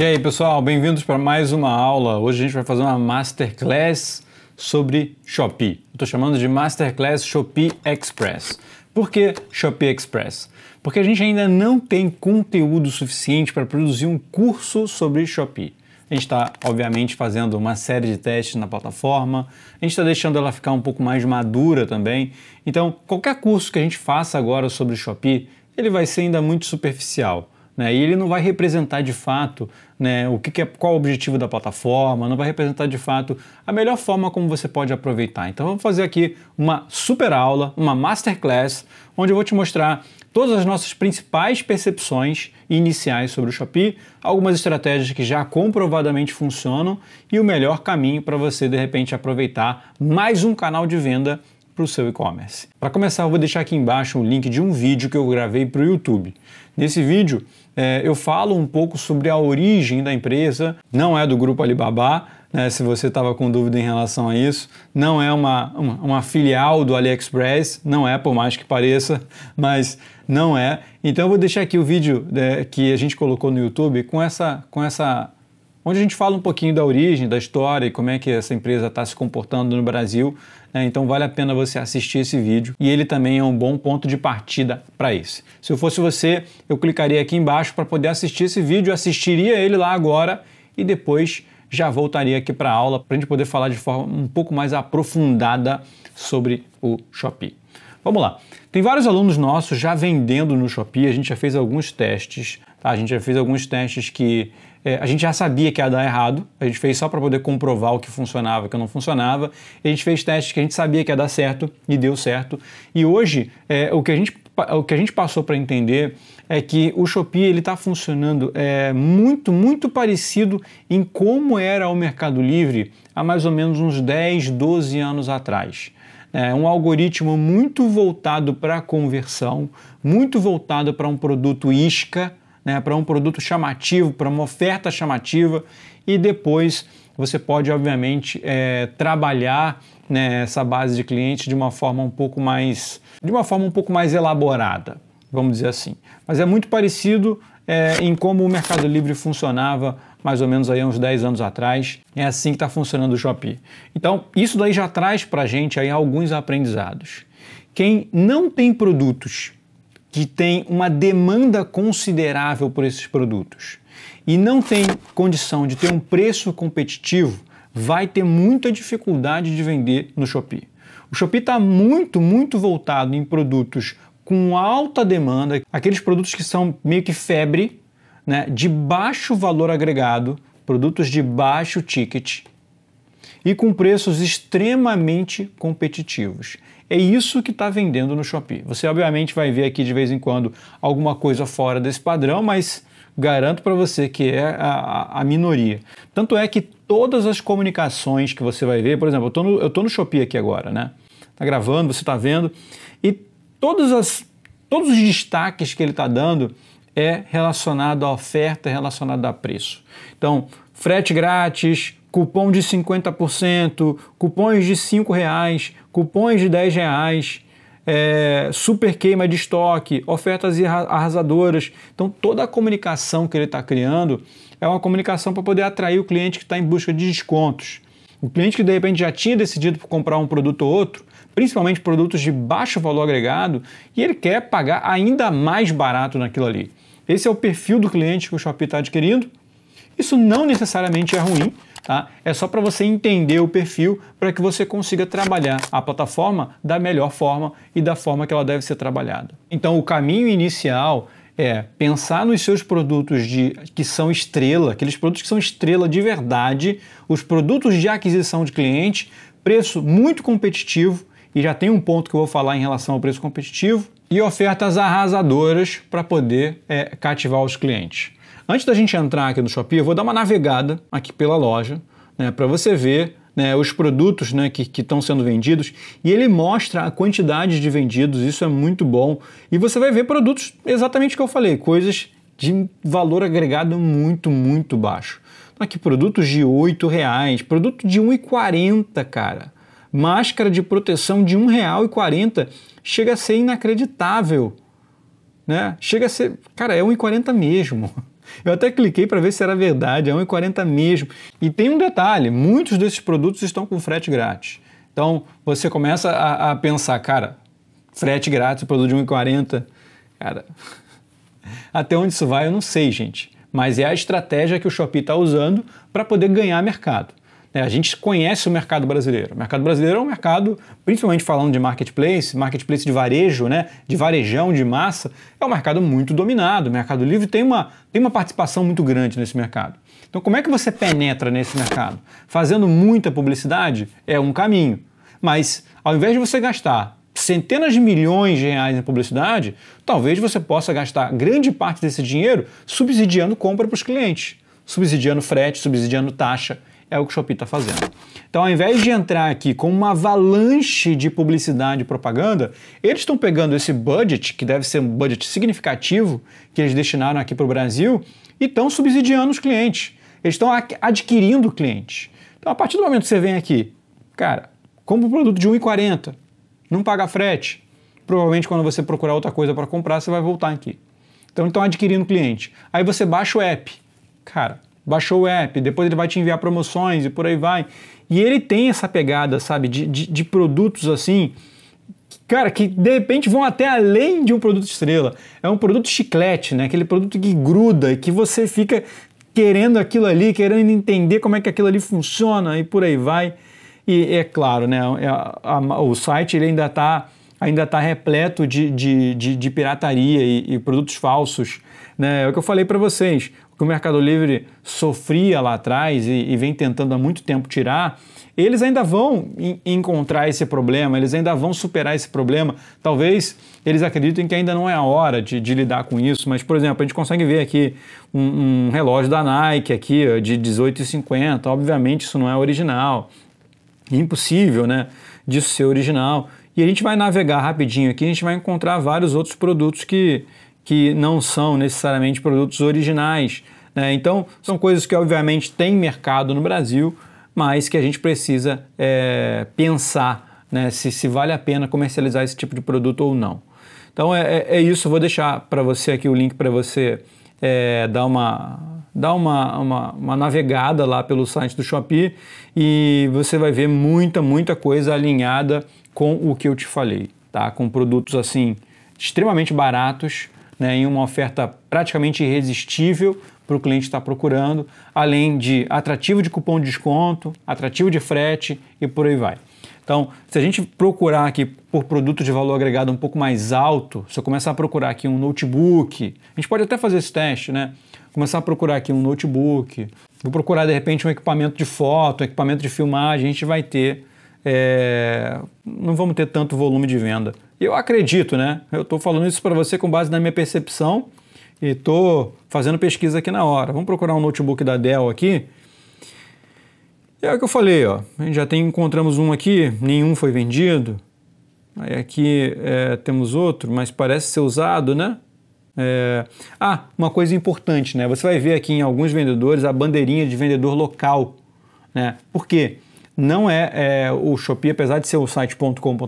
E aí, pessoal, bem-vindos para mais uma aula. Hoje a gente vai fazer uma masterclass sobre Shopee. Estou chamando de Masterclass Shopee Express. Por que Shopee Express? Porque a gente ainda não tem conteúdo suficiente para produzir um curso sobre Shopee. A gente está, obviamente, fazendo uma série de testes na plataforma, a gente está deixando ela ficar um pouco mais madura também. Então, qualquer curso que a gente faça agora sobre Shopee, ele vai ser ainda muito superficial. Né? E ele não vai representar de fato né, o que, que, é, qual o objetivo da plataforma, não vai representar de fato a melhor forma como você pode aproveitar. Então vamos fazer aqui uma super aula, uma masterclass, onde eu vou te mostrar todas as nossas principais percepções iniciais sobre o Shopee, algumas estratégias que já comprovadamente funcionam e o melhor caminho para você de repente aproveitar mais um canal de venda para o seu e-commerce. Para começar, eu vou deixar aqui embaixo um link de um vídeo que eu gravei para o YouTube. Nesse vídeo, é, eu falo um pouco sobre a origem da empresa, não é do grupo Alibaba, né, se você estava com dúvida em relação a isso, não é uma, uma, uma filial do AliExpress, não é, por mais que pareça, mas não é. Então eu vou deixar aqui o vídeo né, que a gente colocou no YouTube com essa, com essa onde a gente fala um pouquinho da origem, da história e como é que essa empresa está se comportando no Brasil né? então vale a pena você assistir esse vídeo e ele também é um bom ponto de partida para esse. Se eu fosse você, eu clicaria aqui embaixo para poder assistir esse vídeo, assistiria ele lá agora e depois já voltaria aqui para a aula para a gente poder falar de forma um pouco mais aprofundada sobre o Shopee. Vamos lá. Tem vários alunos nossos já vendendo no Shopee, a gente já fez alguns testes, tá? A gente já fez alguns testes que é, a gente já sabia que ia dar errado, a gente fez só para poder comprovar o que funcionava o que não funcionava, a gente fez testes que a gente sabia que ia dar certo e deu certo. E hoje, é, o, que a gente, o que a gente passou para entender é que o Shopee ele está funcionando é, muito, muito parecido em como era o Mercado Livre há mais ou menos uns 10, 12 anos atrás. É um algoritmo muito voltado para a conversão, muito voltado para um produto isca, né, para um produto chamativo, para uma oferta chamativa e depois você pode, obviamente, é, trabalhar né, essa base de clientes de uma forma um pouco mais de uma forma um pouco mais elaborada, vamos dizer assim. Mas é muito parecido é, em como o Mercado Livre funcionava mais ou menos aí uns 10 anos atrás. É assim que está funcionando o Shopee. Então, isso daí já traz para a gente aí alguns aprendizados. Quem não tem produtos que tem uma demanda considerável por esses produtos e não tem condição de ter um preço competitivo, vai ter muita dificuldade de vender no Shopee. O Shopee está muito, muito voltado em produtos com alta demanda, aqueles produtos que são meio que febre, né, de baixo valor agregado, produtos de baixo ticket e com preços extremamente competitivos. É isso que está vendendo no Shopee. Você, obviamente, vai ver aqui de vez em quando alguma coisa fora desse padrão, mas garanto para você que é a, a, minoria. Tanto é que todas as comunicações que você vai ver, por exemplo, eu estou no Shopee aqui agora, né? Tá gravando, você está vendo, e todas as, todos os destaques que ele está dando é relacionado à oferta, relacionado a preço. Então, frete grátis, cupom de 50%, cupons de R$ reais, cupons de R$ reais, é, super queima de estoque, ofertas arrasadoras. Então, toda a comunicação que ele está criando é uma comunicação para poder atrair o cliente que está em busca de descontos. O cliente que de repente já tinha decidido por comprar um produto ou outro, principalmente produtos de baixo valor agregado, e ele quer pagar ainda mais barato naquilo ali. Esse é o perfil do cliente que o Shopee está adquirindo isso não necessariamente é ruim, tá? É só para você entender o perfil para que você consiga trabalhar a plataforma da melhor forma e da forma que ela deve ser trabalhada. Então, o caminho inicial é pensar nos seus produtos de, que são estrela, aqueles produtos que são estrela de verdade, os produtos de aquisição de cliente, preço muito competitivo, e já tem um ponto que eu vou falar em relação ao preço competitivo, e ofertas arrasadoras para poder é, cativar os clientes. Antes da gente entrar aqui no Shopee, eu vou dar uma navegada aqui pela loja, né, para você ver né, os produtos né, que estão sendo vendidos e ele mostra a quantidade de vendidos, isso é muito bom. E você vai ver produtos exatamente o que eu falei, coisas de valor agregado muito, muito baixo. Então, aqui produtos de R$ reais, produto de R$ 1,40, cara. Máscara de proteção de R$ 1,40 chega a ser inacreditável. Né? Chega a ser. Cara, é R$ 1,40 mesmo. Eu até cliquei para ver se era verdade, é 1,40 mesmo. E tem um detalhe: muitos desses produtos estão com frete grátis. Então você começa a, a pensar, cara, frete grátis, produto de 1,40. Cara, até onde isso vai eu não sei, gente. Mas é a estratégia que o Shopee está usando para poder ganhar mercado. Né, a gente conhece o mercado brasileiro. O mercado brasileiro é um mercado, principalmente falando de marketplace, marketplace de varejo, né? de varejão, de massa, é um mercado muito dominado. O Mercado Livre tem uma, tem uma participação muito grande nesse mercado. Então, como é que você penetra nesse mercado? Fazendo muita publicidade é um caminho. Mas, ao invés de você gastar centenas de milhões de reais em publicidade, talvez você possa gastar grande parte desse dinheiro subsidiando compra para os clientes, subsidiando frete, subsidiando taxa é o que o Shopee está fazendo. Então, ao invés de entrar aqui com uma avalanche de publicidade e propaganda, eles estão pegando esse budget, que deve ser um budget significativo, que eles destinaram aqui para o Brasil, e estão subsidiando os clientes. Eles estão adquirindo clientes. Então, a partir do momento que você vem aqui, cara, compra um produto de 1,40, não paga frete. Provavelmente, quando você procurar outra coisa para comprar, você vai voltar aqui. Então, estão adquirindo cliente. Aí você baixa o app. Cara, baixou o app, depois ele vai te enviar promoções e por aí vai. E ele tem essa pegada, sabe, de, de, de produtos assim, cara, que de repente vão até além de um produto estrela. É um produto chiclete, né? Aquele produto que gruda e que você fica querendo aquilo ali, querendo entender como é que aquilo ali funciona e por aí vai. E é claro, né? É a, a, o site ele ainda está ainda tá repleto de, de, de, de pirataria e, e, produtos falsos. Né? É o que eu falei para vocês que o Mercado Livre sofria lá atrás e, e vem tentando há muito tempo tirar, eles ainda vão encontrar esse problema, eles ainda vão superar esse problema. Talvez eles acreditem que ainda não é a hora de, de lidar com isso, mas, por exemplo, a gente consegue ver aqui um, um relógio da Nike aqui de 18,50. Obviamente isso não é original. impossível, né, disso ser original. E a gente vai navegar rapidinho aqui, a gente vai encontrar vários outros produtos que que não são necessariamente produtos originais. Né? Então, são coisas que obviamente têm mercado no Brasil, mas que a gente precisa é, pensar né? se, se vale a pena comercializar esse tipo de produto ou não. Então é, é, é isso, vou deixar para você aqui o link para você é, dar uma dá uma, uma, uma, navegada lá pelo site do Shopee e você vai ver muita, muita coisa alinhada com o que eu te falei, tá? Com produtos assim extremamente baratos, né, em uma oferta praticamente irresistível para o cliente estar procurando, além de atrativo de cupom de desconto, atrativo de frete e por aí vai. Então, se a gente procurar aqui por produtos de valor agregado um pouco mais alto, se eu começar a procurar aqui um notebook, a gente pode até fazer esse teste, né? Começar a procurar aqui um notebook, vou procurar de repente um equipamento de foto, um equipamento de filmagem, a gente vai ter. É... não vamos ter tanto volume de venda eu acredito, né? Eu estou falando isso para você com base na minha percepção e estou fazendo pesquisa aqui na hora. Vamos procurar um notebook da Dell aqui. É o que eu falei, ó. A gente já tem, encontramos um aqui, nenhum foi vendido. Aí aqui é, temos outro, mas parece ser usado, né? É... Ah, uma coisa importante, né? Você vai ver aqui em alguns vendedores a bandeirinha de vendedor local, né? Por quê? não é, é, o Shopee, apesar de ser o site.com.br,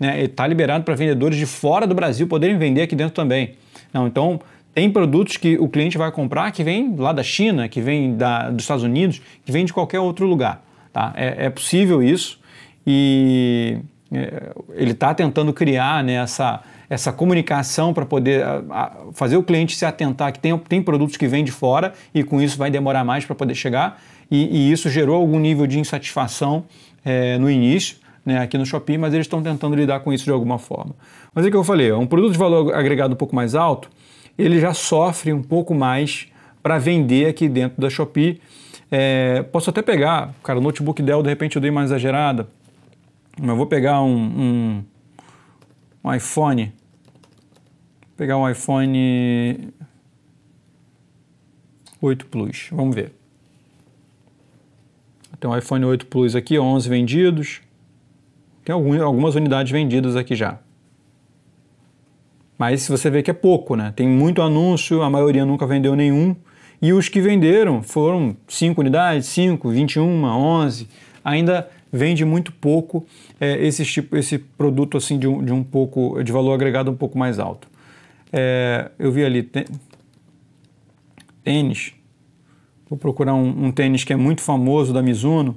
né, está liberado para vendedores de fora do Brasil poderem vender aqui dentro também. Não, então, tem produtos que o cliente vai comprar que vem lá da China, que vem da, dos Estados Unidos, que vem de qualquer outro lugar. Tá? É, é possível isso e é, ele está tentando criar né, essa, essa comunicação para poder a, a, fazer o cliente se atentar que tem, tem produtos que vêm de fora e com isso vai demorar mais para poder chegar e, e isso gerou algum nível de insatisfação é, no início, né, aqui no Shopee, mas eles estão tentando lidar com isso de alguma forma. Mas é o que eu falei, um produto de valor agregado um pouco mais alto, ele já sofre um pouco mais para vender aqui dentro da Shopee. É, posso até pegar, cara, o notebook Dell de repente eu dei uma exagerada, mas eu vou pegar um, um, um iPhone, vou pegar um iPhone 8 Plus, vamos ver. Tem um iPhone 8 Plus aqui, 11 vendidos. Tem algumas unidades vendidas aqui já. Mas você vê que é pouco, né? Tem muito anúncio, a maioria nunca vendeu nenhum. E os que venderam foram 5 unidades, 5, 21, 11. Ainda vende muito pouco é, esse, tipo, esse produto assim de um, de um pouco de valor agregado um pouco mais alto. É, eu vi ali tênis, Vou procurar um, um tênis que é muito famoso da Mizuno.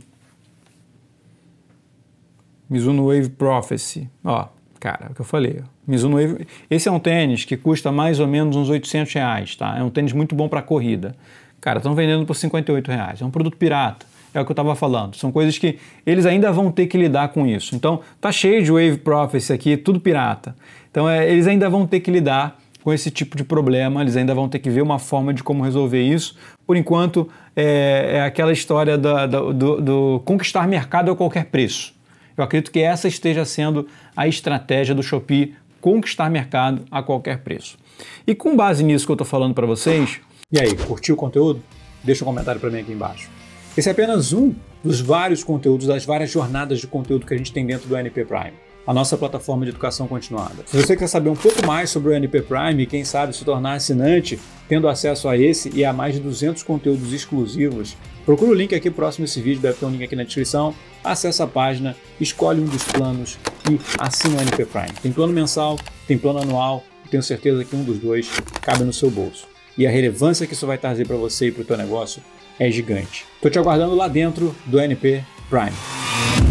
Mizuno Wave Prophecy. Ó, cara, é o que eu falei. Mizuno Wave. Esse é um tênis que custa mais ou menos uns 800 reais, tá? É um tênis muito bom para corrida. Cara, estão vendendo por 58 reais. É um produto pirata. É o que eu estava falando. São coisas que eles ainda vão ter que lidar com isso. Então, tá cheio de Wave Prophecy aqui, tudo pirata. Então, é, eles ainda vão ter que lidar com esse tipo de problema. Eles ainda vão ter que ver uma forma de como resolver isso. Por enquanto, é, é aquela história da, da, do, do conquistar mercado a qualquer preço. Eu acredito que essa esteja sendo a estratégia do Shopee conquistar mercado a qualquer preço. E com base nisso que eu estou falando para vocês. E aí, curtiu o conteúdo? Deixa um comentário para mim aqui embaixo. Esse é apenas um dos vários conteúdos, das várias jornadas de conteúdo que a gente tem dentro do NP Prime a nossa plataforma de educação continuada. Se você quer saber um pouco mais sobre o NP Prime e quem sabe se tornar assinante, tendo acesso a esse e a mais de 200 conteúdos exclusivos, procura o link aqui próximo a esse vídeo, deve ter um link aqui na descrição, acessa a página, escolhe um dos planos e assina o NP Prime. Tem plano mensal, tem plano anual, tenho certeza que um dos dois cabe no seu bolso. E a relevância que isso vai trazer para você e para o teu negócio é gigante. Estou te aguardando lá dentro do NP Prime.